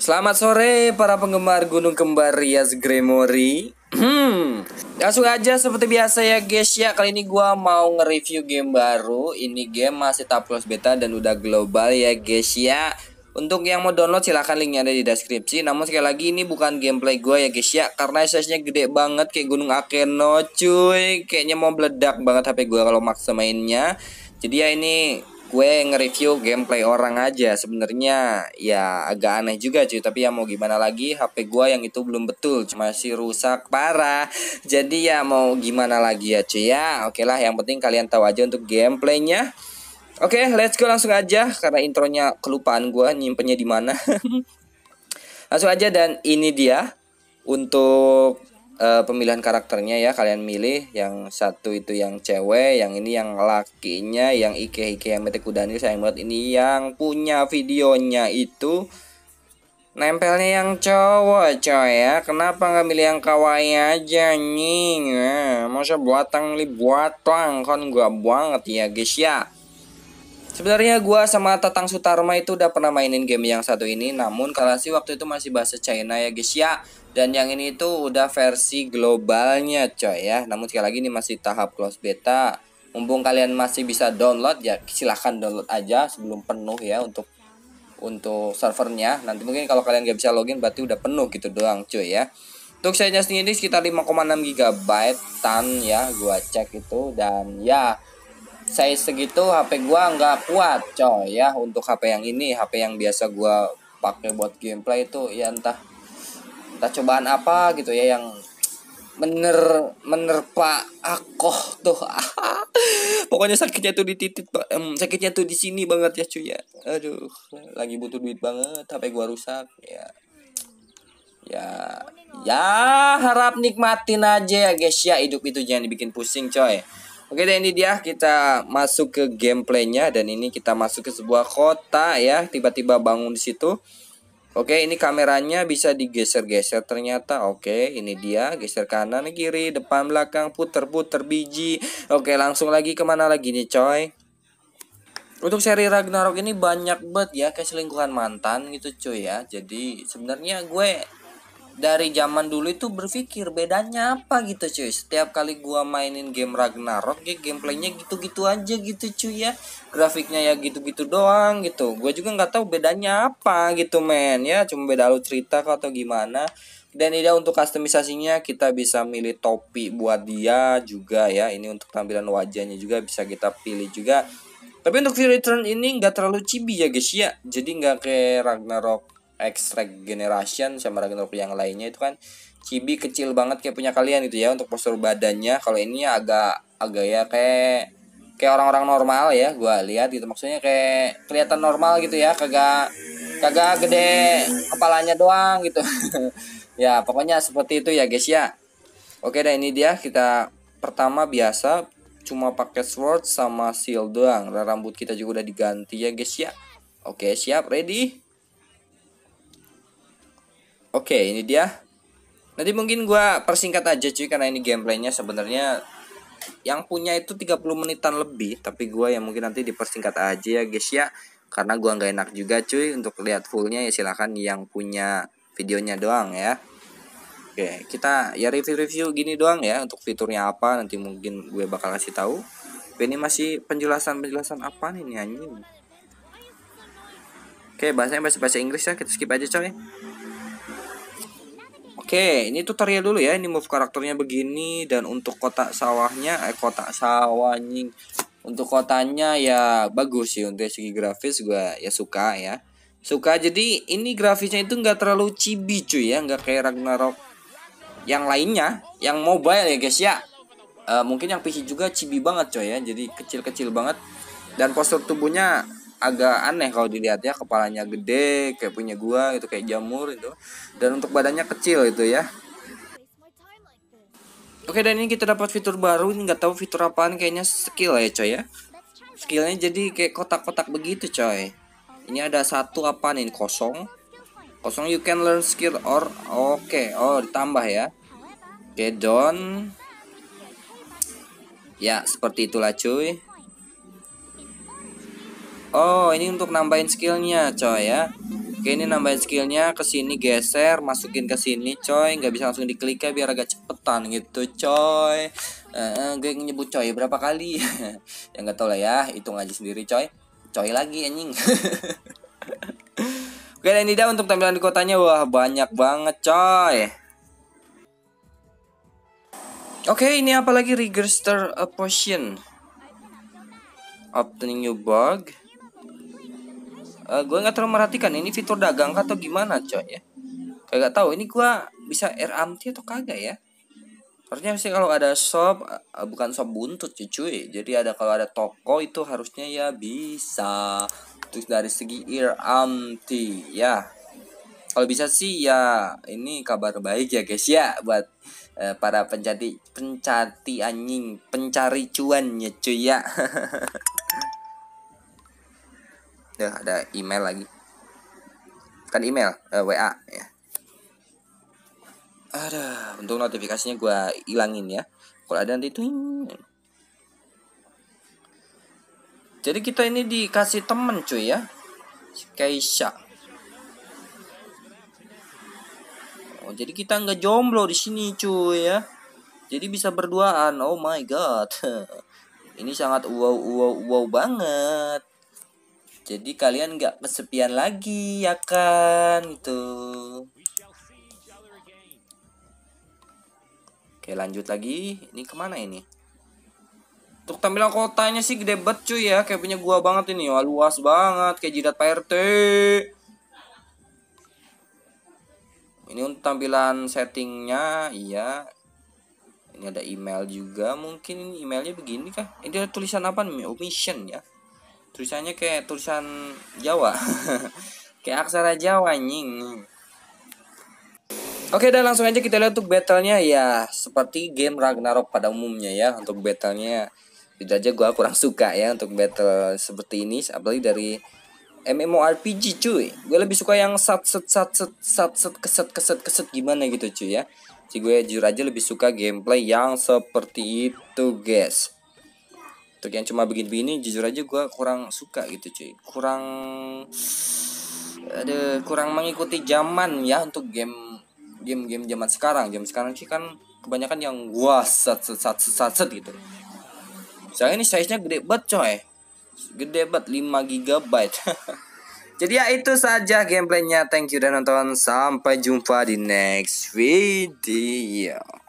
Selamat sore para penggemar Gunung Kembar Rias Gremory. Hmm, langsung aja seperti biasa ya guys ya Kali ini gue mau nge-review game baru Ini game masih top close beta dan udah global ya guys ya untuk yang mau download silahkan linknya ada di deskripsi Namun sekali lagi ini bukan gameplay gue ya guys ya Karena size-nya gede banget kayak gunung Akeno cuy Kayaknya mau meledak banget HP gue kalau maksa mainnya Jadi ya ini gue nge-review gameplay orang aja sebenarnya ya agak aneh juga cuy tapi ya mau gimana lagi HP gue yang itu belum betul cuma masih rusak parah jadi ya mau gimana lagi ya cuy ya oke lah yang penting kalian tahu aja untuk gameplaynya Oke, let's go langsung aja karena intronya kelupaan gue nyimpennya di mana. langsung aja dan ini dia untuk uh, pemilihan karakternya ya kalian milih yang satu itu yang cewek yang ini yang lakinya yang Ike Ike yang metik kuda nih saya buat ini yang punya videonya itu nempelnya yang cowok coy ya kenapa nggak milih yang kawaii aja nih eh, ya, masa buatang li buatang kan gua banget ya guys ya Sebenarnya gue sama Tatang Sutarma itu udah pernah mainin game yang satu ini, namun kalau sih waktu itu masih bahasa China ya guys ya. Dan yang ini itu udah versi globalnya coy ya. Namun sekali lagi ini masih tahap close beta. Mumpung kalian masih bisa download ya silahkan download aja sebelum penuh ya untuk untuk servernya. Nanti mungkin kalau kalian gak bisa login berarti udah penuh gitu doang coy ya. Untuk size ini sekitar 5,6 GB tan ya gua cek itu dan ya size segitu HP gua nggak kuat coy ya untuk HP yang ini HP yang biasa gua pakai buat gameplay itu ya entah entah cobaan apa gitu ya yang mener menerpa aku tuh pokoknya sakitnya tuh di titik um, sakitnya tuh di sini banget ya cuy ya aduh lagi butuh duit banget HP gua rusak ya ya ya harap nikmatin aja ya guys ya hidup itu jangan dibikin pusing coy Oke dan ini dia kita masuk ke gameplaynya dan ini kita masuk ke sebuah kota ya tiba-tiba bangun di situ. Oke ini kameranya bisa digeser-geser ternyata Oke ini dia geser kanan kiri depan belakang puter-puter biji Oke langsung lagi kemana lagi nih coy untuk seri Ragnarok ini banyak banget ya keselingkuhan mantan gitu cuy ya jadi sebenarnya gue dari zaman dulu itu berpikir bedanya apa gitu cuy setiap kali gua mainin game Ragnarok ya gameplaynya gitu-gitu aja gitu cuy ya grafiknya ya gitu-gitu doang gitu gua juga nggak tahu bedanya apa gitu men ya cuma beda lu cerita atau gimana dan ini untuk kustomisasinya kita bisa milih topi buat dia juga ya ini untuk tampilan wajahnya juga bisa kita pilih juga tapi untuk v return ini nggak terlalu cibi ya guys ya jadi nggak kayak Ragnarok Ekstrak generation sama Ragnarok yang lainnya itu kan Cibi kecil banget kayak punya kalian gitu ya untuk postur badannya kalau ini agak agak ya kayak kayak orang-orang normal ya gue lihat gitu maksudnya kayak kelihatan normal gitu ya kagak kagak gede kepalanya doang gitu ya pokoknya seperti itu ya guys ya oke dan ini dia kita pertama biasa cuma pakai sword sama shield doang rambut kita juga udah diganti ya guys ya oke siap ready Oke, ini dia. Nanti mungkin gue persingkat aja cuy karena ini gameplaynya sebenarnya yang punya itu 30 menitan lebih, tapi gue yang mungkin nanti dipersingkat aja ya guys ya. Karena gue nggak enak juga cuy untuk lihat fullnya ya silahkan yang punya videonya doang ya. Oke, kita ya review-review gini doang ya untuk fiturnya apa nanti mungkin gue bakal kasih tahu. ini masih penjelasan-penjelasan apa nih anjing. Oke, bahasanya bahasa bahasa Inggris ya, kita skip aja coy. Oke, ini tutorial dulu ya. Ini move karakternya begini dan untuk kotak sawahnya, eh kotak sawahnya, untuk kotanya ya bagus sih untuk segi grafis gue ya suka ya. Suka jadi ini grafisnya itu nggak terlalu cibi cuy ya, nggak kayak Ragnarok yang lainnya, yang mobile ya guys ya. Uh, mungkin yang PC juga cibi banget coy ya, jadi kecil-kecil banget dan postur tubuhnya agak aneh kalau dilihat ya kepalanya gede kayak punya gua itu kayak jamur itu dan untuk badannya kecil itu ya Oke dan ini kita dapat fitur baru ini nggak tahu fitur apaan kayaknya skill ya coy ya skillnya jadi kayak kotak-kotak begitu coy ini ada satu apa nih kosong kosong you can learn skill or oke okay. oh ditambah ya oke okay, don ya seperti itulah cuy Oh ini untuk nambahin skillnya coy ya Oke ini nambahin skillnya ke sini geser masukin ke sini coy nggak bisa langsung diklik ya biar agak cepetan gitu coy uh, gue nyebut coy berapa kali ya nggak tau lah ya hitung aja sendiri coy coy lagi anjing Oke dan ini dia untuk tampilan di kotanya wah banyak banget coy Oke ini apalagi register a potion. Obtaining new bug uh, eh, gue nggak terlalu merhatikan ini fitur dagang atau gimana coy ya kayak gak tahu ini gue bisa anti atau kagak ya harusnya sih kalau ada shop uh, bukan shop buntut cuy, cuy jadi ada kalau ada toko itu harusnya ya bisa terus dari segi anti ya kalau bisa sih ya ini kabar baik ya guys ya buat eh, para pencari pencari anjing pencari cuan ya cuy ya ya ada email lagi kan email eh, WA ya ada untuk notifikasinya gue ilangin ya kalau ada nanti itu jadi kita ini dikasih temen cuy ya Keisha oh, jadi kita nggak jomblo di sini cuy ya jadi bisa berduaan oh my god ini sangat wow wow wow banget jadi kalian nggak kesepian lagi ya kan itu oke lanjut lagi ini kemana ini untuk tampilan kotanya sih gede banget cuy ya kayak punya gua banget ini wah luas banget kayak jidat PRT ini untuk tampilan settingnya iya ini ada email juga mungkin emailnya begini kah ini ada tulisan apa nih mission ya tulisannya kayak tulisan Jawa kayak aksara Jawa nying. Oke dan langsung aja kita lihat untuk battlenya ya seperti game Ragnarok pada umumnya ya untuk battlenya itu aja gue kurang suka ya untuk battle seperti ini apalagi dari MMORPG cuy gue lebih suka yang sat set sat set sat set keset keset keset gimana gitu cuy ya Si gue jujur aja lebih suka gameplay yang seperti itu guys untuk gitu. yang cuma begini-begini jujur aja gue kurang suka gitu cuy kurang ada kurang mengikuti zaman ya untuk game game-game zaman sekarang zaman sekarang sih kan kebanyakan yang wah set set set set, set gitu saya ini size nya gede banget coy gede banget 5 GB jadi ya itu saja gameplaynya thank you dan nonton sampai jumpa di next video